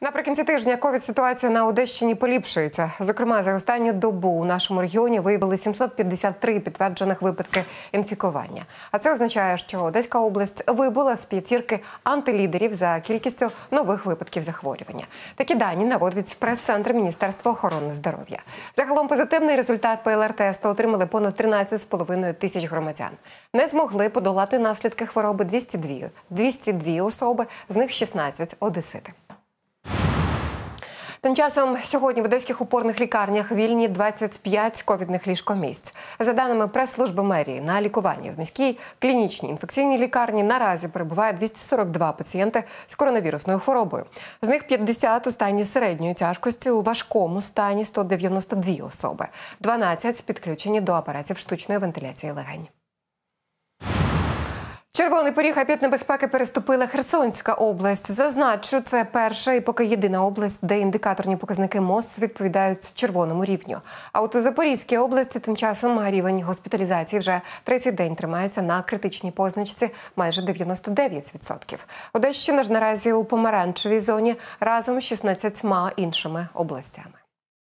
Наприкінці тижня ковід ситуація на Одещині поліпшується. Зокрема, за останню добу у нашому регіоні виявили 753 підтверджених випадки інфікування. А це означає, що Одеська область вибула з п'ятірки антилідерів за кількістю нових випадків захворювання. Такі дані наводить прес-центр Міністерства охорони здоров'я. Загалом позитивний результат ПЛР-тесту отримали понад 13,5 тисяч громадян. Не змогли подолати наслідки хвороби 202, 202 особи, з них 16 – одесити. Тим часом сьогодні в одеських опорних лікарнях вільні 25 ковідних ліжкомісць. За даними прес-служби мерії, на лікуванні в міській клінічній інфекційній лікарні наразі перебуває 242 пацієнти з коронавірусною хворобою. З них 50 у стані середньої тяжкості у важкому стані 192 особи, 12 підключені до апаратів штучної вентиляції легень. Червоний поріг опять небезпеки переступила Херсонська область. Зазначу, це перша і поки єдина область, де індикаторні показники МОЗ відповідають червоному рівню. А от у Запорізькій області тим часом рівень госпіталізації вже третій день тримається на критичній позначці майже 99%. Одещина ж наразі у помаранчевій зоні разом з 16 іншими областями.